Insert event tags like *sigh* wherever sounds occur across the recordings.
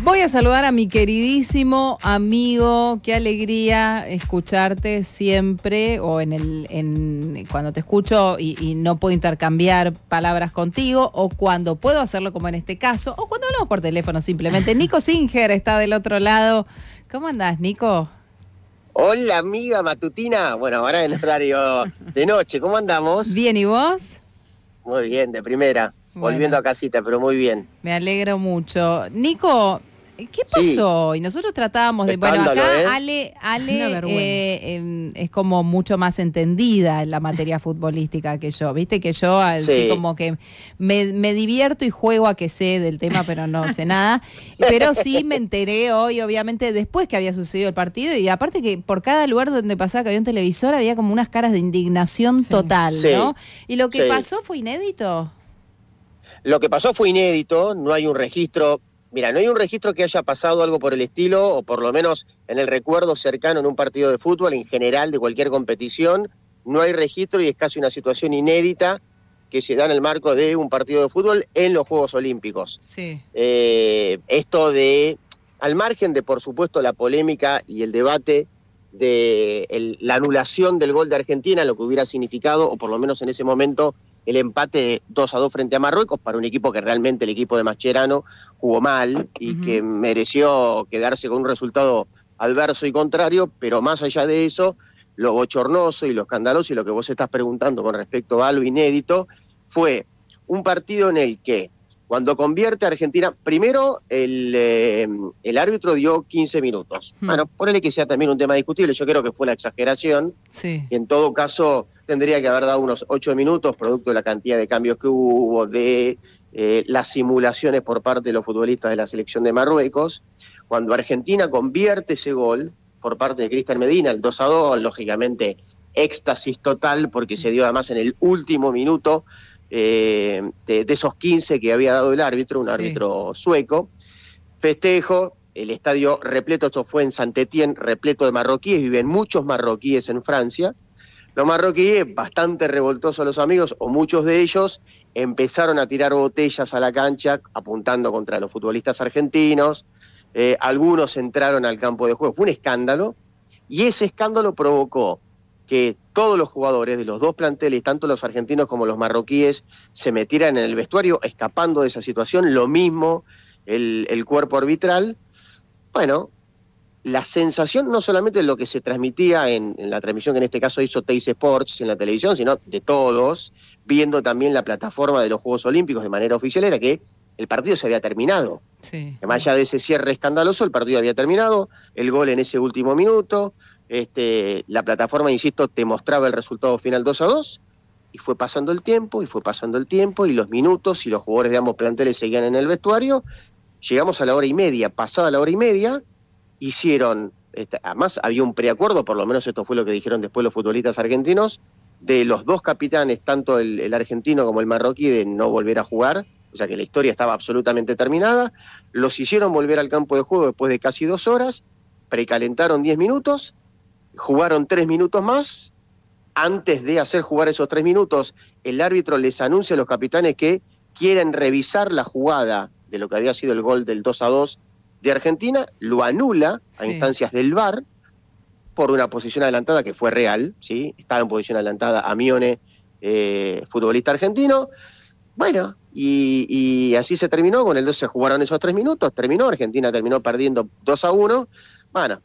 Voy a saludar a mi queridísimo amigo. Qué alegría escucharte siempre o en el cuando te escucho y, no puedo intercambiar palabras contigo o cuando puedo hacerlo como en este caso o cuando hablamos por teléfono simplemente. *laughs* Nico Singer está del otro lado. ¿Cómo andás, Nico? Hola, amiga matutina. Bueno, ahora en horario de noche. ¿Cómo andamos? Bien, ¿y vos? Muy bien, de primera. volviendo a casita, pero muy bien. Me alegro mucho. Nico, ¿Qué pasó? Y nosotros tratábamos de. Bueno, acá ¿eh? Ale, eh, em, es como mucho más entendida en la materia futbolística que yo. Viste que yo, así como que me, divierto y juego a que sé del tema, pero no sé nada. Pero sí me enteré hoy, obviamente, después que había sucedido el partido. Y aparte, que por cada lugar donde pasaba que había un televisor, había como unas caras de indignación total, ¿no? Y lo que pasó fue inédito. Lo que pasó fue inédito, no hay un registro Mira, no hay un registro que haya pasado algo por el estilo, o por lo menos en el recuerdo cercano en un partido de fútbol, en general de cualquier competición. No hay registro y es casi una situación inédita que se da en el marco de un partido de fútbol en los Juegos Olímpicos. Sí. Eh, esto de, al margen de, por supuesto, la polémica y el debate de la anulación del gol de Argentina, lo que hubiera significado, o por lo menos en ese momento, el empate 2 a 2 frente a Marruecos para un equipo que realmente el equipo de Mascherano jugó mal y que mereció quedarse con un resultado adverso y contrario, pero más allá de eso, lo bochornoso y lo escandaloso y lo que vos estás preguntando con respecto a lo inédito fue un partido en el que cuando convierte a Argentina, primero el, eh, árbitro dio 15 minutos. Hmm. Bueno, ponele que sea también un tema discutible, yo creo que fue la exageración. Sí. En todo caso, tendría que haber dado unos 8 minutos, producto de la cantidad de cambios que hubo, de eh, las simulaciones por parte de los futbolistas de la selección de Marruecos. Cuando Argentina convierte ese gol por parte de Cristian Medina, el 2 a 2, lógicamente éxtasis total, porque se dio además en el último minuto eh, de, esos 15 que había dado el árbitro, un árbitro sueco. Festejo, el estadio repleto, esto fue en Saint-Étienne, repleto de marroquíes, viven muchos marroquíes en Francia. Los marroquíes, bastante revoltosos los amigos, o muchos de ellos, empezaron a tirar botellas a la cancha, apuntando contra los futbolistas argentinos. Eh, algunos entraron al campo de juego. Fue un escándalo, y ese escándalo provocó que todos los jugadores de los dos planteles, tanto los argentinos como los marroquíes, se metieran en el vestuario escapando de esa situación. Lo mismo el, cuerpo arbitral. Bueno, la sensación no solamente de lo que se transmitía en, la transmisión que en este caso hizo Teis Sports en la televisión, sino de todos, viendo también la plataforma de los Juegos Olímpicos de manera oficial, era que el partido se había terminado. Sí. Más allá de ese cierre escandaloso, el partido había terminado, el gol en ese último minuto, este, la plataforma, insisto, te mostraba el resultado final 2 a 2 y fue pasando el tiempo y fue pasando el tiempo y los minutos y los jugadores de ambos planteles seguían en el vestuario. Llegamos a la hora y media, pasada la hora y media, hicieron, este, además había un preacuerdo, por lo menos esto fue lo que dijeron después los futbolistas argentinos, de los dos capitanes, tanto el, argentino como el marroquí, de no volver a jugar, o sea que la historia estaba absolutamente terminada. Los hicieron volver al campo de juego después de casi dos horas, precalentaron 10 minutos jugaron tres minutos más. Antes de hacer jugar esos tres minutos, el árbitro les anuncia a los capitanes que quieren revisar la jugada de lo que había sido el gol del 2 a 2 de Argentina, lo anula a instancias del VAR por una posición adelantada que fue real, ¿sí? estaba en posición adelantada Amione, eh, futbolista argentino. Bueno, y, así se terminó, con el 2 se jugaron esos tres minutos, terminó, Argentina terminó perdiendo 2 a 1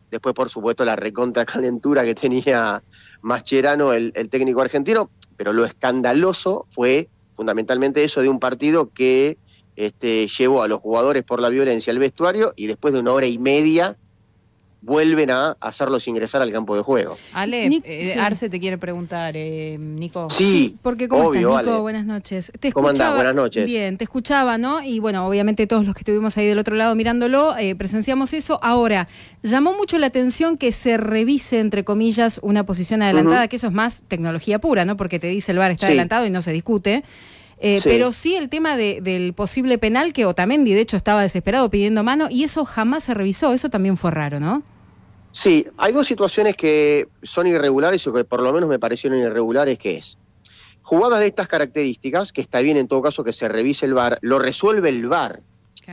después, por supuesto, la recontra calentura que tenía Mascherano, el, técnico argentino, pero lo escandaloso fue fundamentalmente eso de un partido que este, llevó a los jugadores por la violencia al vestuario y después de una hora y media vuelven a hacerlos ingresar al campo de juego. Ale, eh, Arce te quiere preguntar, eh, Nico. Sí, porque ¿cómo estás, Nico? Buenas noches. Te ¿Cómo andás? Buenas noches. Bien, te escuchaba, ¿no? Y bueno, obviamente todos los que estuvimos ahí del otro lado mirándolo, eh, presenciamos eso. Ahora, llamó mucho la atención que se revise, entre comillas, una posición adelantada, que eso es más tecnología pura, ¿no? Porque te dice el bar está adelantado y no se discute. Pero sí el tema del posible penal que Otamendi, de hecho, estaba desesperado pidiendo mano y eso jamás se revisó. Eso también fue raro, ¿no? Sí, hay dos situaciones que son irregulares o que por lo menos me parecieron irregulares, que es jugadas de estas características, que está bien en todo caso que se revise el VAR, lo resuelve el VAR.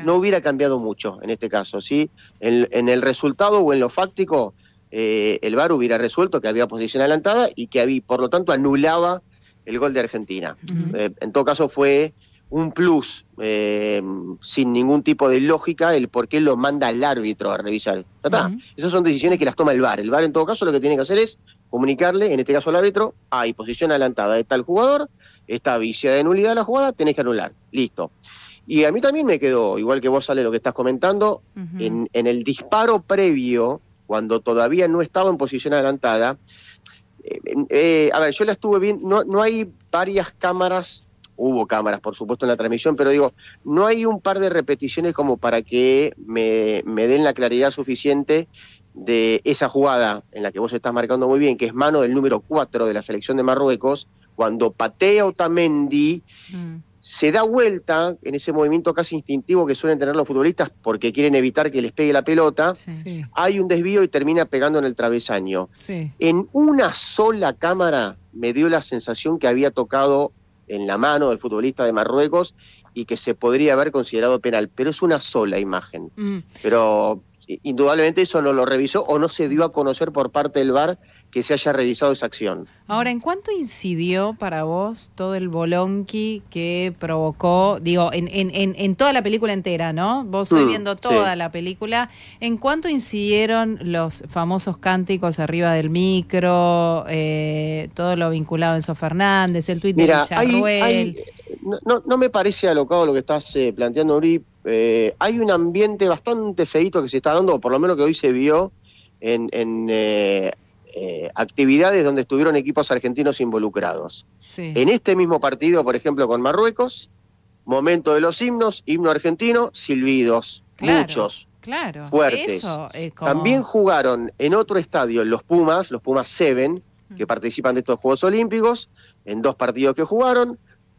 No hubiera cambiado mucho en este caso, ¿sí? En, el resultado o en lo fáctico, eh, el VAR hubiera resuelto que había posición adelantada y que había, por lo tanto anulaba el gol de Argentina. Eh, en todo caso fue un plus eh, sin ningún tipo de lógica el por qué lo manda el árbitro a revisar. Esas son decisiones que las toma el VAR. El VAR en todo caso lo que tiene que hacer es comunicarle, en este caso al árbitro, hay posición adelantada está el jugador, está vicia de nulidad la jugada, tenés que anular. Listo. Y a mí también me quedó, igual que vos sale lo que estás comentando, en, el disparo previo, cuando todavía no estaba en posición adelantada, eh, eh, a ver, yo la estuve viendo, no hay varias cámaras hubo cámaras, por supuesto, en la transmisión, pero digo, no hay un par de repeticiones como para que me, den la claridad suficiente de esa jugada en la que vos estás marcando muy bien, que es mano del número 4 de la selección de Marruecos, cuando patea Otamendi, mm. se da vuelta en ese movimiento casi instintivo que suelen tener los futbolistas porque quieren evitar que les pegue la pelota, hay un desvío y termina pegando en el travesaño. En una sola cámara me dio la sensación que había tocado en la mano del futbolista de Marruecos y que se podría haber considerado penal, pero es una sola imagen. Mm. Pero indudablemente eso no lo revisó o no se dio a conocer por parte del VAR que se haya revisado esa acción. Ahora, ¿en cuánto incidió para vos todo el bolonqui que provocó, digo, en, en, toda la película entera, ¿no? Vos estoy mm, viendo toda la película, ¿en cuánto incidieron los famosos cánticos arriba del micro, eh, todo lo vinculado a Enzo Fernández, el Twitter de Villarruel? no, me parece alocado lo que estás eh, planteando, Uri, eh, hay un ambiente bastante feito que se está dando, por lo menos que hoy se vio en, eh, eh, actividades donde estuvieron equipos argentinos involucrados. En este mismo partido, por ejemplo, con Marruecos, momento de los himnos, himno argentino, silbidos, muchos. Claro, fuertes. También jugaron en otro estadio los Pumas, los Pumas Seven, mm. que participan de estos Juegos Olímpicos, en dos partidos que jugaron.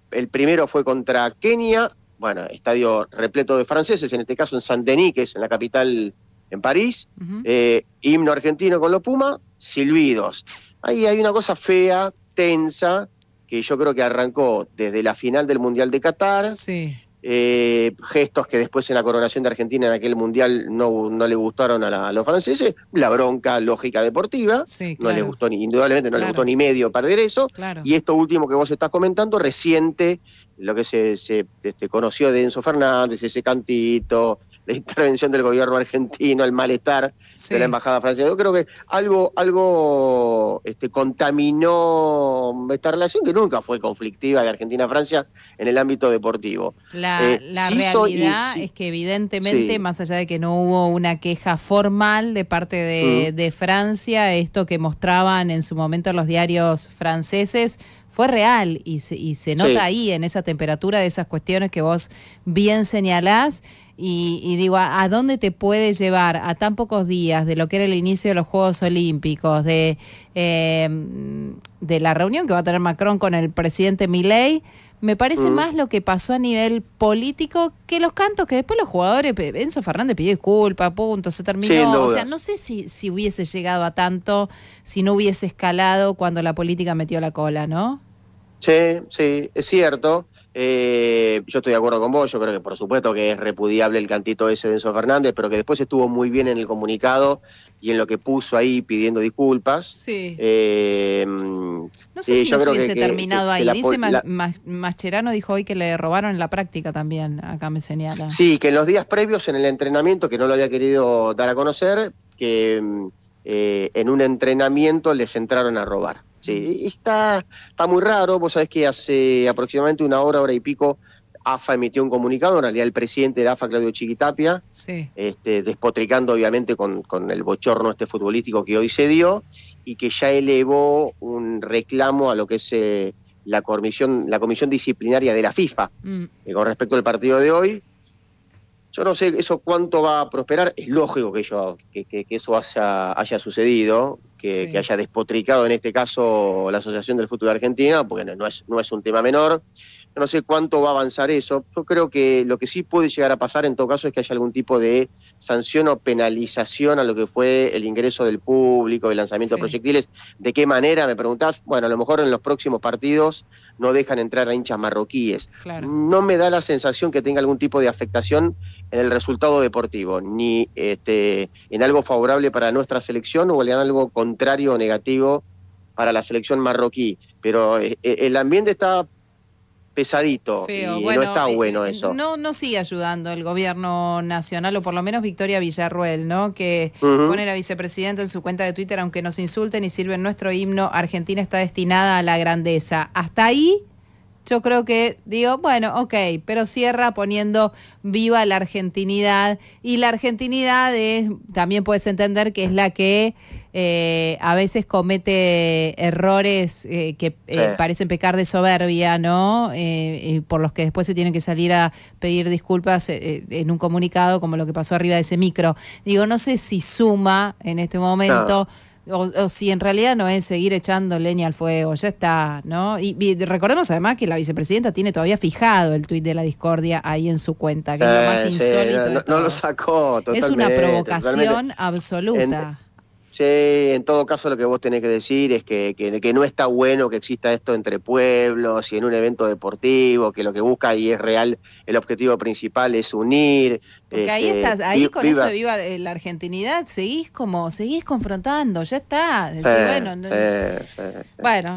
El primero fue contra Kenia, bueno, estadio repleto de franceses, en este caso en Saint-Denis, que es en la capital en París, eh, himno argentino con los Puma, silbidos. Ahí hay una cosa fea, tensa, que yo creo que arrancó desde la final del Mundial de Qatar, sí eh, gestos que después en la coronación de Argentina en aquel mundial no, no le gustaron a, los franceses, la bronca lógica deportiva, no le gustó ni, indudablemente no le gustó ni medio perder eso, y esto último que vos estás comentando, reciente, lo que se, se este, conoció de Enzo Fernández, ese cantito, la intervención del gobierno argentino, el malestar de la embajada francesa. Yo creo que algo, algo este, contaminó esta relación que nunca fue conflictiva de Argentina-Francia en el ámbito deportivo. La, eh, realidad es que evidentemente, más allá de que no hubo una queja formal de parte de, Francia, esto que mostraban en su momento los diarios franceses, fue real y se, nota ahí en esa temperatura de esas cuestiones que vos bien señalás. Y, y digo, ¿a, dónde te puede llevar a tan pocos días de lo que era el inicio de los Juegos Olímpicos, de, eh, de la reunión que va a tener Macron con el presidente Milley? Me parece mm. más lo que pasó a nivel político que los cantos que después los jugadores, Enzo Fernández pidió disculpas, punto, se terminó. O sea, no sé si, si hubiese llegado a tanto, si no hubiese escalado cuando la política metió la cola, ¿no? Sí, sí, es cierto. Eh, yo estoy de acuerdo con vos, yo creo que por supuesto que es repudiable el cantito ese de Enzo Fernández, pero que después estuvo muy bien en el comunicado y en lo que puso ahí pidiendo disculpas. Sí. Eh, no sé eh, si yo hubiese terminado ahí. Dice Mascherano dijo hoy que le robaron en la práctica también, acá me señala. Sí, que en los días previos en el entrenamiento, que no lo había querido dar a conocer, que mm, eh, en un entrenamiento les entraron a robar. Sí, está, está muy raro. Vos sabés que hace aproximadamente una hora, hora y pico, AFA emitió un comunicado, en realidad el presidente de AFA, Claudio Chiquitapia, este, despotricando obviamente con, el bochorno este futbolístico que hoy se dio y que ya elevó un reclamo a lo que es eh, la, comisión, la comisión disciplinaria de la FIFA mm. eh, con respecto al partido de hoy. Yo no sé eso cuánto va a prosperar, es lógico que, que, eso haya, haya sucedido, que, haya despotricado en este caso la Asociación del Fútbol Argentina, porque no, es, no es un tema menor no sé cuánto va a avanzar eso. Yo creo que lo que sí puede llegar a pasar en todo caso es que haya algún tipo de sanción o penalización a lo que fue el ingreso del público, el lanzamiento de proyectiles. ¿De qué manera? Me preguntás. Bueno, a lo mejor en los próximos partidos no dejan entrar a hinchas marroquíes. No me da la sensación que tenga algún tipo de afectación en el resultado deportivo, ni este, en algo favorable para nuestra selección o en algo contrario o negativo para la selección marroquí. Pero eh, eh, el ambiente está pesadito. Y no está eh, bueno eh, eso. No, no sigue ayudando el gobierno nacional, o por lo menos Victoria Villarruel, ¿no? Que pone la vicepresidenta en su cuenta de Twitter, aunque nos insulten y sirven nuestro himno, Argentina está destinada a la grandeza. Hasta ahí yo creo que digo, bueno, ok, pero cierra poniendo viva la argentinidad. Y la argentinidad es, también puedes entender que es la que eh, a veces comete errores eh, que eh, parecen pecar de soberbia, ¿no? por los que después se tienen que salir a pedir disculpas en un comunicado, como lo que pasó arriba de ese micro. Digo, no sé si suma en este momento. O, si en realidad no es seguir echando leña al fuego, ya está, ¿no? Y, recordemos además que la vicepresidenta tiene todavía fijado el tuit de la discordia ahí en su cuenta, que es lo más insólito. no, lo sacó, Es una provocación absoluta en todo caso lo que vos tenés que decir es que, que, no está bueno que exista esto entre pueblos y en un evento deportivo, que lo que busca y es real, el objetivo principal es unir. Porque ahí este, estás, ahí con eso viva eh, la argentinidad, seguís como, seguís confrontando, ya está. bueno,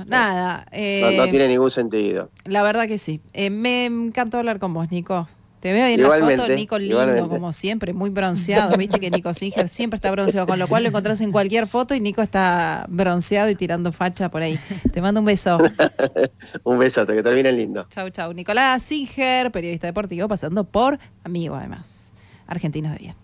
nada. no, eh, tiene ningún sentido. La verdad que sí. Eh, me encantó hablar con vos, Nico. Te veo ahí en la foto, Nico lindo, como siempre, muy bronceado. Viste que Nico Singer siempre está bronceado, con lo cual lo encontrás en cualquier foto y Nico está bronceado y tirando facha por ahí. Te mando un beso. *laughs* un beso, hasta que termine lindo. Chau, chau. Nicolás Singer, periodista deportivo, pasando por amigo además. Argentinos de bien.